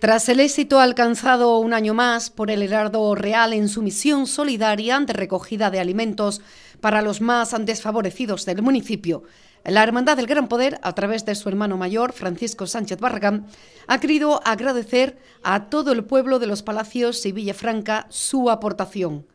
Tras el éxito alcanzado un año más por el Herardo Real en su misión solidaria de recogida de alimentos para los más desfavorecidos del municipio, la Hermandad del Gran Poder, a través de su hermano mayor, Francisco Sánchez Barragán, ha querido agradecer a todo el pueblo de los Palacios y Villafranca su aportación.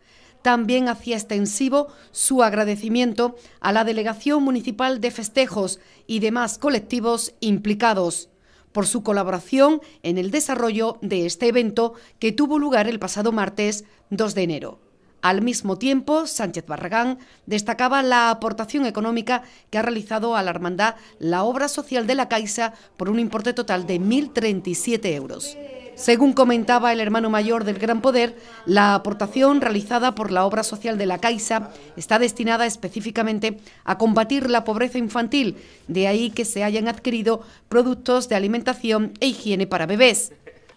También hacía extensivo su agradecimiento a la Delegación Municipal de Festejos y demás colectivos implicados por su colaboración en el desarrollo de este evento que tuvo lugar el pasado martes 2 de enero. Al mismo tiempo, Sánchez Barragán destacaba la aportación económica que ha realizado a la Hermandad la obra social de la Caixa por un importe total de 1.037 euros. Según comentaba el hermano mayor del Gran Poder, la aportación realizada por la obra social de la Caixa está destinada específicamente a combatir la pobreza infantil, de ahí que se hayan adquirido productos de alimentación e higiene para bebés.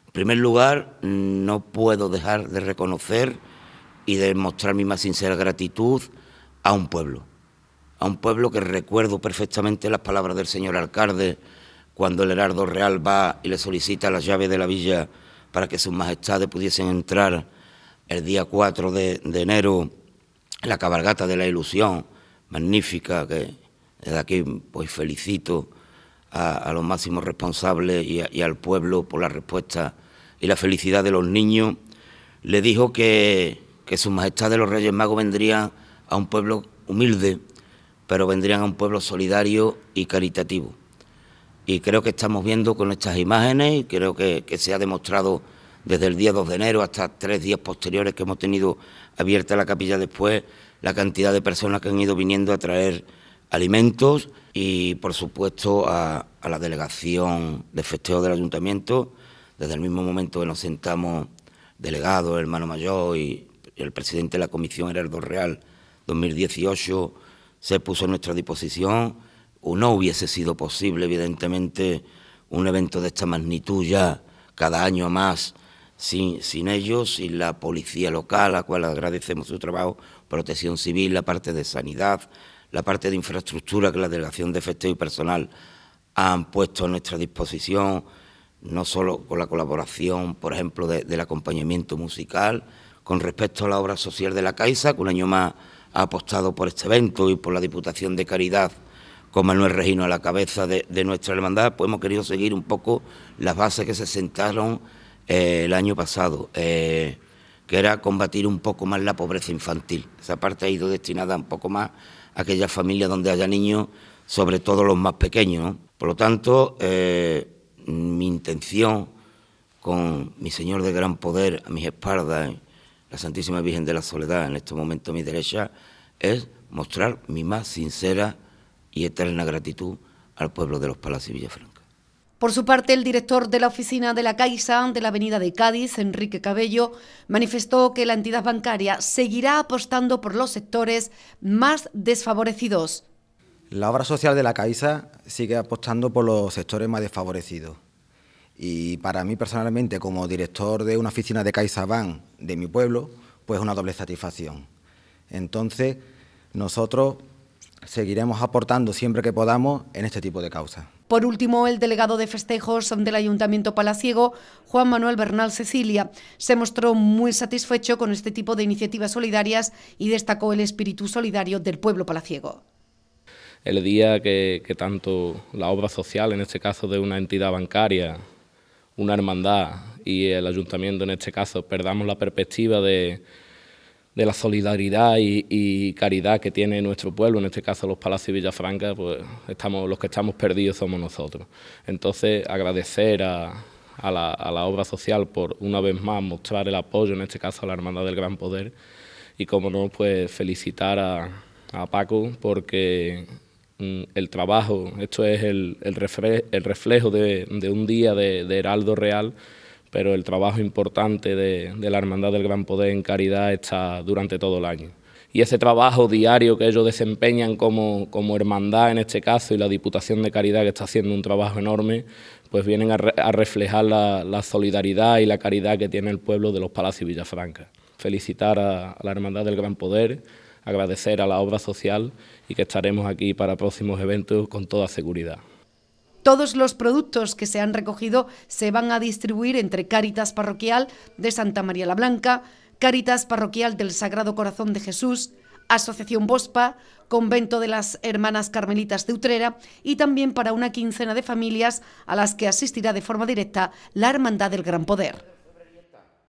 En primer lugar, no puedo dejar de reconocer y de mostrar mi más sincera gratitud a un pueblo, a un pueblo que recuerdo perfectamente las palabras del señor alcalde cuando el herardo real va y le solicita las llaves de la villa para que sus majestades pudiesen entrar el día 4 de, enero en la cabalgata de la ilusión, magnífica, que desde aquí pues felicito a, los máximos responsables y, al pueblo por la respuesta y la felicidad de los niños, le dijo que, que sus majestades los Reyes Magos vendrían a un pueblo humilde, pero vendrían a un pueblo solidario y caritativo y creo que estamos viendo con estas imágenes y creo que, se ha demostrado desde el día 2 de enero hasta tres días posteriores que hemos tenido abierta la capilla después la cantidad de personas que han ido viniendo a traer alimentos y por supuesto a, la delegación de festejo del ayuntamiento desde el mismo momento que nos sentamos delegado, hermano mayor y el presidente de la comisión Heraldo Real 2018 se puso a nuestra disposición o no hubiese sido posible, evidentemente, un evento de esta magnitud ya cada año más sin, ellos, sin la policía local, a la cual agradecemos su trabajo, protección civil, la parte de sanidad, la parte de infraestructura que la Delegación de Festejo y Personal han puesto a nuestra disposición, no solo con la colaboración, por ejemplo, del acompañamiento musical, con respecto a la obra social de la Caixa, que un año más ha apostado por este evento y por la Diputación de Caridad con Manuel Regino a la cabeza de, nuestra hermandad, pues hemos querido seguir un poco las bases que se sentaron eh, el año pasado, eh, que era combatir un poco más la pobreza infantil. Esa parte ha ido destinada un poco más a aquellas familias donde haya niños, sobre todo los más pequeños. Por lo tanto, eh, mi intención con mi Señor de Gran Poder a mis espaldas, la Santísima Virgen de la Soledad, en este momento a mi derecha, es mostrar mi más sincera y eterna gratitud al pueblo de los Palacios Villafranca. Por su parte, el director de la oficina de la Caixa de la Avenida de Cádiz, Enrique Cabello, manifestó que la entidad bancaria seguirá apostando por los sectores más desfavorecidos. La obra social de la Caixa sigue apostando por los sectores más desfavorecidos. Y para mí personalmente, como director de una oficina de CaixaBank de mi pueblo, pues es una doble satisfacción. Entonces, nosotros seguiremos aportando siempre que podamos en este tipo de causas. Por último, el delegado de festejos del Ayuntamiento Palaciego, Juan Manuel Bernal Cecilia, se mostró muy satisfecho con este tipo de iniciativas solidarias y destacó el espíritu solidario del pueblo palaciego. El día que, que tanto la obra social, en este caso de una entidad bancaria, una hermandad y el ayuntamiento en este caso, perdamos la perspectiva de de la solidaridad y, caridad que tiene nuestro pueblo, en este caso los Palacios de Villafranca, pues estamos, los que estamos perdidos somos nosotros. Entonces, agradecer a, la, obra social por una vez más mostrar el apoyo, en este caso a la Hermandad del Gran Poder, y como no, pues felicitar a, Paco porque mm, el trabajo, esto es el, reflejo de, un día de, de Heraldo Real, pero el trabajo importante de, la Hermandad del Gran Poder en caridad está durante todo el año y ese trabajo diario que ellos desempeñan como, hermandad en este caso y la Diputación de Caridad que está haciendo un trabajo enorme, pues vienen a, reflejar la, solidaridad y la caridad que tiene el pueblo de los Palacios Villafranca. Felicitar a, la Hermandad del Gran Poder, agradecer a la obra social y que estaremos aquí para próximos eventos con toda seguridad. Todos los productos que se han recogido se van a distribuir entre Cáritas Parroquial de Santa María la Blanca, Cáritas Parroquial del Sagrado Corazón de Jesús, Asociación Bospa, Convento de las Hermanas Carmelitas de Utrera y también para una quincena de familias a las que asistirá de forma directa la Hermandad del Gran Poder.